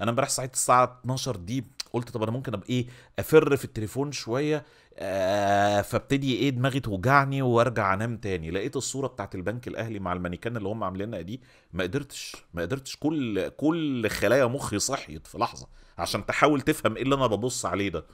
انا امبارح صحيت الساعه 12 دي قلت طب انا ممكن ابقى ايه افر في التليفون شويه آه، فابتدي ايه دماغي توجعني وارجع انام تاني لقيت الصوره بتاعت البنك الاهلي مع المانيكان اللي هم عاملينها دي ما قدرتش ما قدرتش كل كل خلايا مخي صحيت في لحظه عشان تحاول تفهم ايه اللي انا ببص عليه ده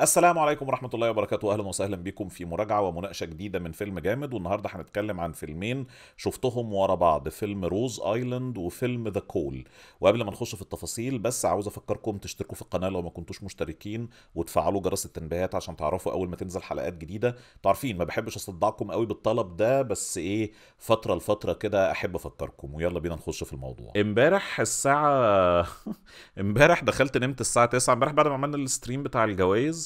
السلام عليكم ورحمة الله وبركاته أهلا وسهلا بكم في مراجعة ومناقشة جديدة من فيلم جامد والنهاردة هنتكلم عن فيلمين شفتهم ورا بعض فيلم روز ايلاند وفيلم ذا كول وقبل ما نخش في التفاصيل بس عاوز أفكركم تشتركوا في القناة لو ما كنتوش مشتركين وتفعلوا جرس التنبيهات عشان تعرفوا أول ما تنزل حلقات جديدة تعرفين ما بحبش أصدعكم قوي بالطلب ده بس إيه فترة لفترة كده أحب أفكركم ويلا بينا نخش في الموضوع امبارح الساعة امبارح دخلت نمت الساعة 9 امبارح بعد ما عملنا الستريم بتاع الجوائز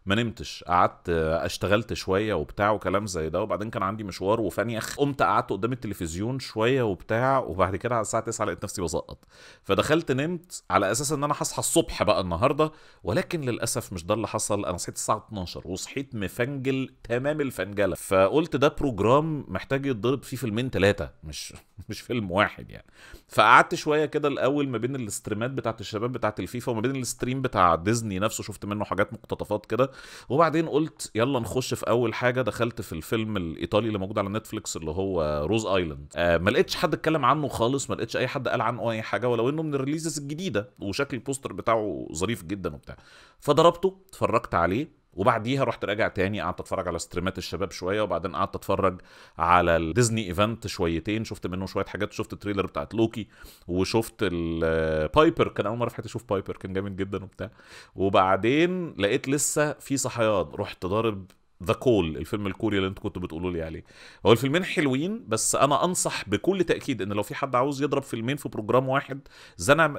ما نمتش قعدت اشتغلت شويه وبتاع وكلام زي ده وبعدين كان عندي مشوار وفاني اخ قمت قعدت قدام التلفزيون شويه وبتاع وبعد كده على الساعه 9 لقيت نفسي بسقط فدخلت نمت على اساس ان انا هصحى الصبح بقى النهارده ولكن للاسف مش ده اللي حصل انا صحيت الساعه 12 وصحيت مفنجل تمام الفنجله فقلت ده بروجرام محتاج يتضرب فيه فيلمين ثلاثه مش مش فيلم واحد يعني فقعدت شويه كده الاول ما بين الاستريمات بتاعت الشباب بتاعت الفيفا وما بين الاستريم بتاع ديزني نفسه شفت منه حاجات مقتطفات كده وبعدين قلت يلا نخش في اول حاجه دخلت في الفيلم الايطالي اللي موجود على نتفليكس اللي هو روز ايلاند آه، ما لقيتش حد اتكلم عنه خالص ما لقيتش اي حد قال عنه اي حاجه ولو انه من الريليزز الجديده وشكل البوستر بتاعه ظريف جدا وبتاع فضربته اتفرجت عليه وبعديها رحت راجع تاني قعدت اتفرج على ستريمات الشباب شويه وبعدين قعدت اتفرج على الديزني ايفنت شويتين شفت منه شويه حاجات شفت التريلر بتاعت لوكي وشفت البايبر كان اول مره في حياتي اشوف بايبر كان جامد جدا وبتاع وبعدين لقيت لسه في صحيان رحت ضارب ذا كول الفيلم الكوري اللي انتوا كنتوا بتقولوا لي عليه هو الفيلمين حلوين بس انا انصح بكل تاكيد ان لو في حد عاوز يضرب فيلمين في بروجرام واحد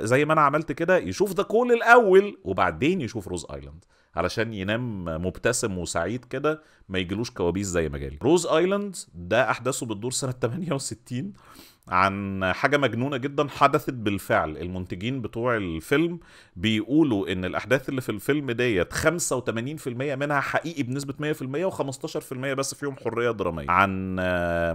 زي ما انا عملت كده يشوف ذا كول الاول وبعدين يشوف روز ايلاند علشان ينام مبتسم وسعيد كده ما يجيلوش كوابيس زي ما جالي روز ايلاند ده احداثه بتدور سنه 68 عن حاجة مجنونة جدا حدثت بالفعل المنتجين بتوع الفيلم بيقولوا ان الاحداث اللي في الفيلم ديت 85% منها حقيقي بنسبة 100% و15% بس فيهم حرية درامية عن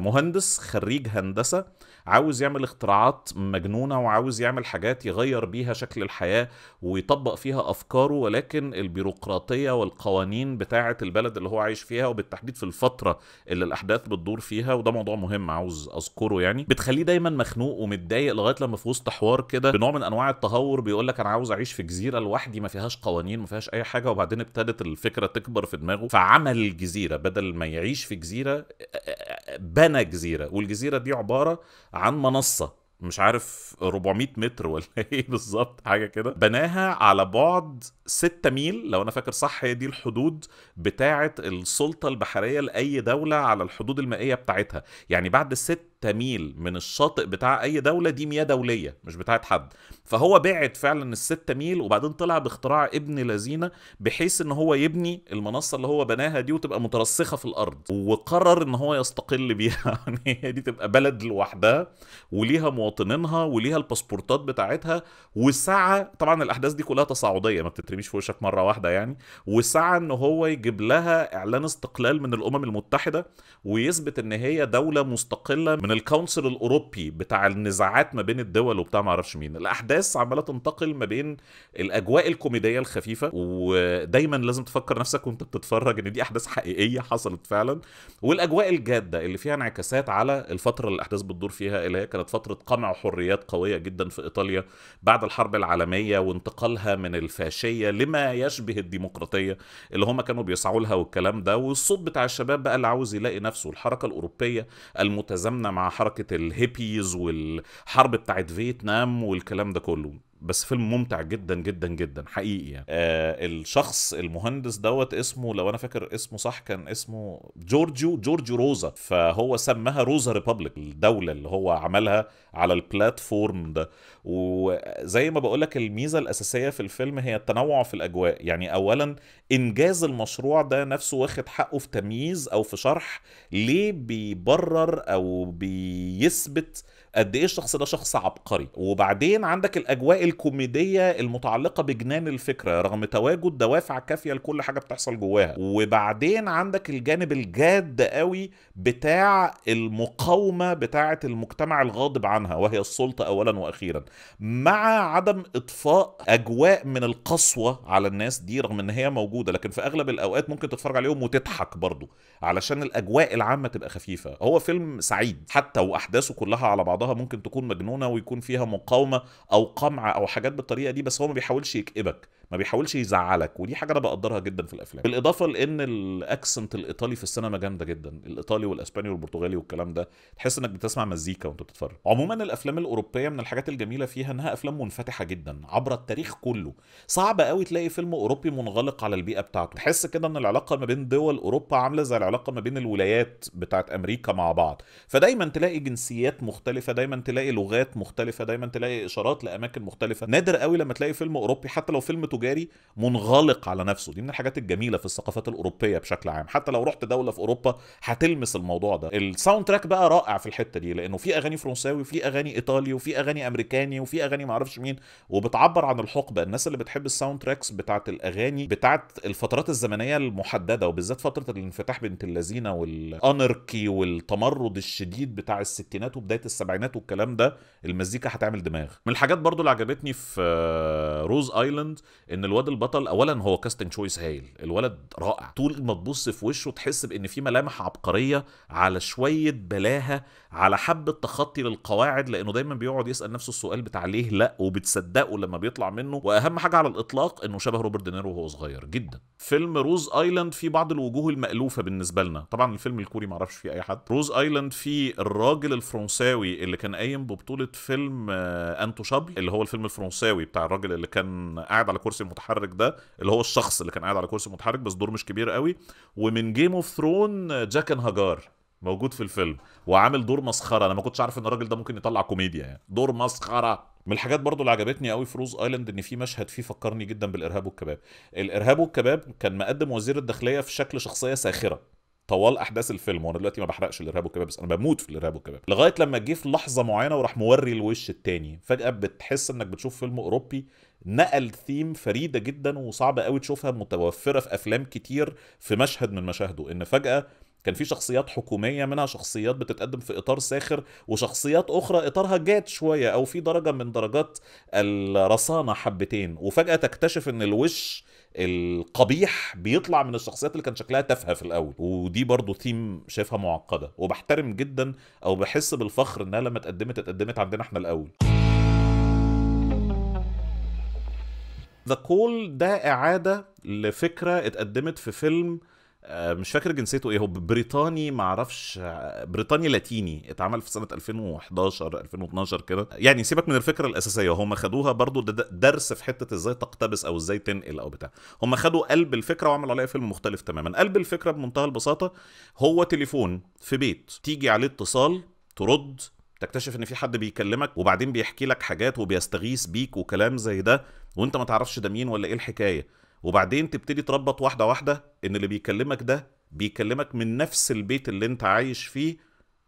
مهندس خريج هندسة عاوز يعمل اختراعات مجنونة وعاوز يعمل حاجات يغير بيها شكل الحياة ويطبق فيها افكاره ولكن البيروقراطية والقوانين بتاعة البلد اللي هو عايش فيها وبالتحديد في الفترة اللي الاحداث بتدور فيها وده موضوع مهم عاوز اذكره يعني بتخلي بيخليه دايما مخنوق ومتضايق لغايه لما في وسط حوار كده بنوع من انواع التهور بيقول لك انا عاوز اعيش في جزيره لوحدي ما فيهاش قوانين ما فيهاش اي حاجه وبعدين ابتدت الفكره تكبر في دماغه فعمل الجزيره بدل ما يعيش في جزيره بنى جزيره والجزيره دي عباره عن منصه مش عارف 400 متر ولا ايه بالظبط حاجه كده بناها على بعد 6 ميل لو انا فاكر صح هي دي الحدود بتاعه السلطه البحريه لاي دوله على الحدود المائيه بتاعتها يعني بعد 6 تميل من الشاطئ بتاع اي دوله دي مياه دوليه مش بتاعت حد فهو بعد فعلا الستة ميل وبعدين طلع باختراع ابن لذينه بحيث ان هو يبني المنصه اللي هو بناها دي وتبقى مترسخه في الارض وقرر ان هو يستقل بيها يعني هي دي تبقى بلد لوحدها وليها مواطنينها وليها الباسبورتات بتاعتها وسعى طبعا الاحداث دي كلها تصاعديه ما بتترميش في وشك مره واحده يعني وسعى ان هو يجيب لها اعلان استقلال من الامم المتحده ويثبت ان هي دوله مستقله من الكونسل الاوروبي بتاع النزاعات ما بين الدول وبتاع ما اعرفش مين الاحداث عماله تنتقل ما بين الاجواء الكوميديه الخفيفه ودايما لازم تفكر نفسك وانت بتتفرج ان دي احداث حقيقيه حصلت فعلا والاجواء الجاده اللي فيها انعكاسات على الفتره اللي الاحداث بتدور فيها اللي هي كانت فتره قمع حريات قويه جدا في ايطاليا بعد الحرب العالميه وانتقالها من الفاشيه لما يشبه الديمقراطيه اللي هم كانوا بيسعوا لها والكلام ده والصوت بتاع الشباب بقى اللي عاوز يلاقي نفسه الحركه الاوروبيه المتزامنه مع حركه الهيبيز والحرب بتاعت فيتنام والكلام ده كله بس فيلم ممتع جدا جدا جدا حقيقي يعني. آه الشخص المهندس دوت اسمه لو انا فاكر اسمه صح كان اسمه جورجيو جورجيو روزا فهو سماها روزا ريبابليك الدوله اللي هو عملها على البلاتفورم ده وزي ما بقول لك الميزه الاساسيه في الفيلم هي التنوع في الاجواء يعني اولا انجاز المشروع ده نفسه واخد حقه في تمييز او في شرح ليه بيبرر او بيثبت قد ايه الشخص ده شخص عبقري وبعدين عندك الاجواء الكوميديه المتعلقه بجنان الفكره رغم تواجد دوافع كافيه لكل حاجه بتحصل جواها وبعدين عندك الجانب الجاد قوي بتاع المقاومه بتاعه المجتمع الغاضب عنها وهي السلطه اولا واخيرا مع عدم اطفاء اجواء من القسوه على الناس دي رغم ان هي موجوده لكن في اغلب الاوقات ممكن تتفرج عليهم وتضحك برضه علشان الاجواء العامه تبقى خفيفه هو فيلم سعيد حتى واحداثه كلها على بعض بعضها ممكن تكون مجنونه ويكون فيها مقاومه او قمع او حاجات بالطريقه دي بس هو ما بيحاولش يكئبك ما بيحاولش يزعلك ودي حاجه انا بقدرها جدا في الافلام بالاضافه لان الاكسنت الايطالي في السينما جامده جدا الايطالي والاسباني والبرتغالي والكلام ده تحس انك بتسمع مزيكا وانت بتتفرج عموما الافلام الاوروبيه من الحاجات الجميله فيها انها افلام منفتحه جدا عبر التاريخ كله صعب قوي تلاقي فيلم اوروبي منغلق على البيئه بتاعته تحس كده ان العلاقه ما بين دول اوروبا عامله زي العلاقه ما بين الولايات بتاعت امريكا مع بعض فدايما تلاقي جنسيات مختلفه دايما تلاقي لغات مختلفه دايما تلاقي اشارات لاماكن مختلفه نادر قوي لما تلاقي فيلم اوروبي حتى لو فيلم تجاري منغلق على نفسه دي من الحاجات الجميله في الثقافات الاوروبيه بشكل عام حتى لو رحت دوله في اوروبا هتلمس الموضوع ده الساوند تراك بقى رائع في الحته دي لانه في اغاني فرنساوي وفي اغاني ايطالي وفي اغاني امريكاني وفي اغاني معرفش مين وبتعبر عن الحقبه الناس اللي بتحب الساوند تراكس بتاعت الاغاني بتاعت الفترات الزمنيه المحدده وبالذات فتره الانفتاح بنت اللذينه والانركي والتمرد الشديد بتاع الستينات وبدايه السبعينات والكلام ده المزيكا هتعمل دماغ من الحاجات برضو اللي عجبتني في آه، روز ايلاند ان الواد البطل اولا هو كاستنج تشويس هايل الولد رائع طول ما تبص في وشه تحس بان في ملامح عبقريه على شويه بلاهه على حبه تخطي للقواعد لانه دايما بيقعد يسال نفسه السؤال بتاع ليه لا وبتصدقه لما بيطلع منه واهم حاجه على الاطلاق انه شبه روبرت دينيرو وهو صغير جدا فيلم روز ايلاند فيه بعض الوجوه المالوفه بالنسبه لنا طبعا الفيلم الكوري معرفش فيه اي حد روز ايلاند فيه الراجل الفرنساوي اللي كان قايم ببطوله فيلم آه، انتو شابل اللي هو الفيلم الفرنساوي بتاع الراجل اللي كان قاعد على كرسي الكرسي المتحرك ده اللي هو الشخص اللي كان قاعد على كرسي متحرك بس دور مش كبير قوي ومن جيم اوف ثرون جاك هاجار موجود في الفيلم وعامل دور مسخره انا ما كنتش عارف ان الراجل ده ممكن يطلع كوميديا يعني دور مسخره من الحاجات برضو اللي عجبتني قوي في روز ايلاند ان في مشهد فيه فكرني جدا بالارهاب والكباب الارهاب والكباب كان مقدم وزير الداخليه في شكل شخصيه ساخره طوال احداث الفيلم وانا دلوقتي ما بحرقش الارهاب والكباب بس انا بموت في الارهاب والكباب لغايه لما جه في لحظه معينه وراح موري الوش التاني فجاه بتحس انك بتشوف فيلم اوروبي نقل ثيم فريده جدا وصعب قوي تشوفها متوفره في افلام كتير في مشهد من مشاهده ان فجاه كان في شخصيات حكوميه منها شخصيات بتتقدم في اطار ساخر وشخصيات اخرى اطارها جاد شويه او في درجه من درجات الرصانه حبتين وفجاه تكتشف ان الوش القبيح بيطلع من الشخصيات اللي كان شكلها تافهه في الاول ودي برضو ثيم شايفها معقده وبحترم جدا او بحس بالفخر انها لما اتقدمت اتقدمت عندنا احنا الاول ذا كول ده اعاده لفكره اتقدمت في فيلم آه، مش فاكر جنسيته ايه هو بريطاني معرفش آه، بريطاني لاتيني اتعمل في سنه 2011 2012 كده يعني سيبك من الفكره الاساسيه هم خدوها برضو درس في حته ازاي تقتبس او ازاي تنقل او بتاع هم خدوا قلب الفكره وعملوا عليها فيلم مختلف تماما قلب الفكره بمنتهى البساطه هو تليفون في بيت تيجي عليه اتصال ترد تكتشف ان في حد بيكلمك وبعدين بيحكي لك حاجات وبيستغيث بيك وكلام زي ده وانت ما تعرفش ده مين ولا ايه الحكايه وبعدين تبتدي تربط واحده واحده ان اللي بيكلمك ده بيكلمك من نفس البيت اللي انت عايش فيه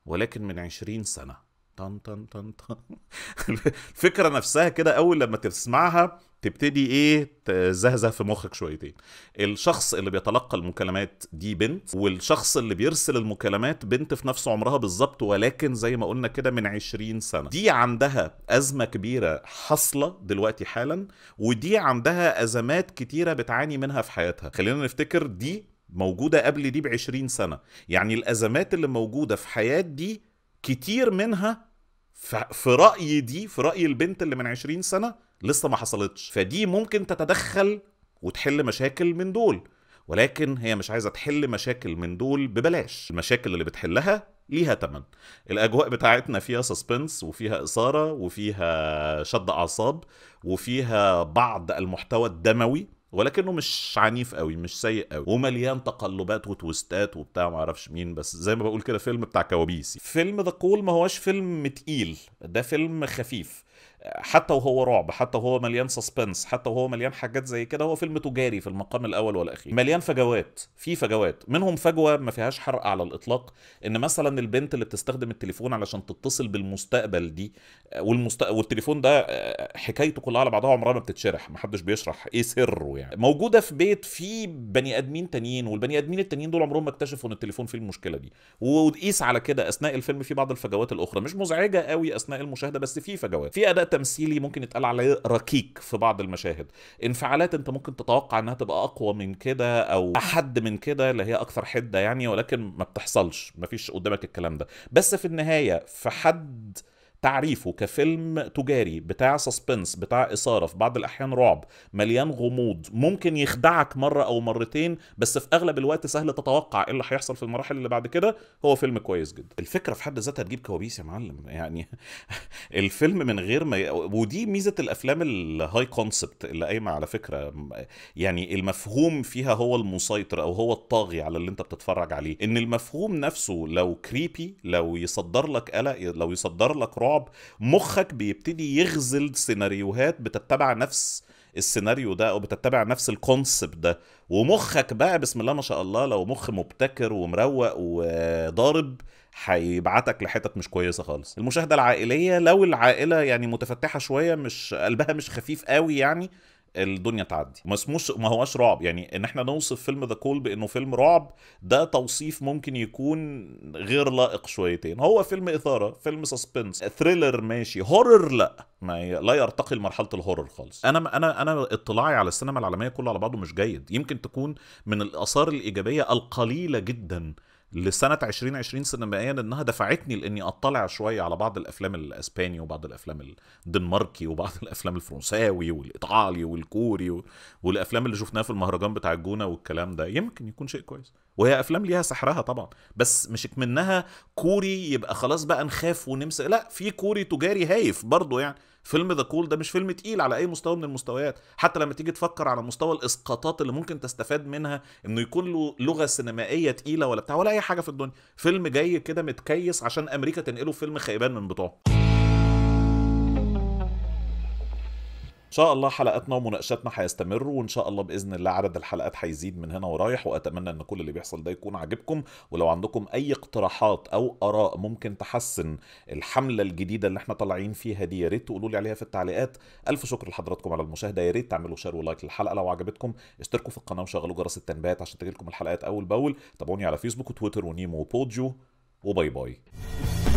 ولكن من عشرين سنه طن طن طن طن الفكره نفسها كده اول لما تسمعها تبتدي ايه تزهزه في مخك شويتين الشخص اللي بيتلقى المكالمات دي بنت والشخص اللي بيرسل المكالمات بنت في نفس عمرها بالظبط ولكن زي ما قلنا كده من 20 سنه دي عندها ازمه كبيره حاصله دلوقتي حالا ودي عندها ازمات كتيره بتعاني منها في حياتها خلينا نفتكر دي موجوده قبل دي بعشرين 20 سنه يعني الازمات اللي موجوده في حياه دي كتير منها في رايي دي في رأي البنت اللي من 20 سنه لسه ما حصلتش فدي ممكن تتدخل وتحل مشاكل من دول ولكن هي مش عايزه تحل مشاكل من دول ببلاش المشاكل اللي بتحلها ليها تمن الاجواء بتاعتنا فيها سسبنس وفيها اثاره وفيها شد اعصاب وفيها بعض المحتوى الدموي ولكنه مش عنيف قوي مش سيء قوي ومليان تقلبات وتويستات وبتاع ما اعرفش مين بس زي ما بقول كده فيلم بتاع كوابيس فيلم ذا كول ما هوش فيلم تقيل ده فيلم خفيف حتى وهو رعب حتى وهو مليان سسبنس حتى وهو مليان حاجات زي كده هو فيلم تجاري في المقام الاول والاخير مليان فجوات في فجوات منهم فجوه ما فيهاش حرق على الاطلاق ان مثلا البنت اللي بتستخدم التليفون علشان تتصل بالمستقبل دي والمست... والتليفون ده آه، حكايته كلها على بعضها عمرها ما بتتشرح ما حدش بيشرح ايه سره يعني موجوده في بيت في بني ادمين تانيين والبني ادمين التانيين دول عمرهم ما اكتشفوا ان التليفون فيه المشكله دي وقيس على كده اثناء الفيلم في بعض الفجوات الاخرى مش مزعجه قوي اثناء المشاهده بس في فجوات في اداء تمثيلي ممكن يتقال عليه ركيك في بعض المشاهد انفعالات انت ممكن تتوقع انها تبقى اقوى من كده او احد من كده اللي هي اكثر حده يعني ولكن ما بتحصلش ما فيش قدامك الكلام ده بس في النهايه في حد تعريفه كفيلم تجاري بتاع سسبنس بتاع اثاره في بعض الاحيان رعب مليان غموض ممكن يخدعك مره او مرتين بس في اغلب الوقت سهل تتوقع ايه اللي هيحصل في المراحل اللي بعد كده هو فيلم كويس جدا الفكره في حد ذاتها تجيب كوابيس يا معلم يعني الفيلم من غير ما ي... ودي ميزه الافلام الهاي كونسبت اللي قايمه على فكره يعني المفهوم فيها هو المسيطر او هو الطاغي على اللي انت بتتفرج عليه ان المفهوم نفسه لو كريبي لو يصدر لك قلق لو يصدر لك رعب الرعب مخك بيبتدي يغزل سيناريوهات بتتبع نفس السيناريو ده او بتتبع نفس الكونسبت ده ومخك بقى بسم الله ما شاء الله لو مخ مبتكر ومروق وضارب هيبعتك لحتت مش كويسه خالص المشاهده العائليه لو العائله يعني متفتحه شويه مش قلبها مش خفيف قوي يعني الدنيا تعدي ما اسموش ما هواش رعب يعني ان احنا نوصف فيلم ذا كول بانه فيلم رعب ده توصيف ممكن يكون غير لائق شويتين هو فيلم اثاره فيلم سسبنس ثريلر ماشي هورر لا ما لا يرتقي لمرحله الهورر خالص انا انا انا اطلاعي على السينما العالميه كله على بعضه مش جيد يمكن تكون من الاثار الايجابيه القليله جدا لسنه 2020 سينمائيا انها دفعتني لاني اطلع شويه على بعض الافلام الاسباني وبعض الافلام الدنماركي وبعض الافلام الفرنساوي والايطالي والكوري والافلام اللي شفناها في المهرجان بتاع الجونه والكلام ده يمكن يكون شيء كويس وهي افلام ليها سحرها طبعا بس مش منها كوري يبقى خلاص بقى نخاف ونمسك لا في كوري تجاري هايف برضه يعني فيلم ذا كول ده مش فيلم تقيل على اي مستوى من المستويات حتى لما تيجي تفكر على مستوى الاسقاطات اللي ممكن تستفاد منها انه يكون له لغه سينمائيه تقيله ولا بتاع ولا اي حاجه في الدنيا فيلم جاي كده متكيس عشان امريكا تنقله فيلم خيبان من بتوعه شاء الله حلقاتنا ومناقشاتنا هيستمر وان شاء الله باذن الله عدد الحلقات هيزيد من هنا ورايح واتمنى ان كل اللي بيحصل ده يكون عاجبكم ولو عندكم اي اقتراحات او اراء ممكن تحسن الحمله الجديده اللي احنا طالعين فيها دي يا ريت تقولوا لي عليها في التعليقات الف شكر لحضراتكم على المشاهده يا ريت تعملوا شير ولايك للحلقه لو عجبتكم اشتركوا في القناه وشغلوا جرس التنبيهات عشان تجيلكم الحلقات اول باول تابعوني على فيسبوك وتويتر ونيمو وبوديو وباي باي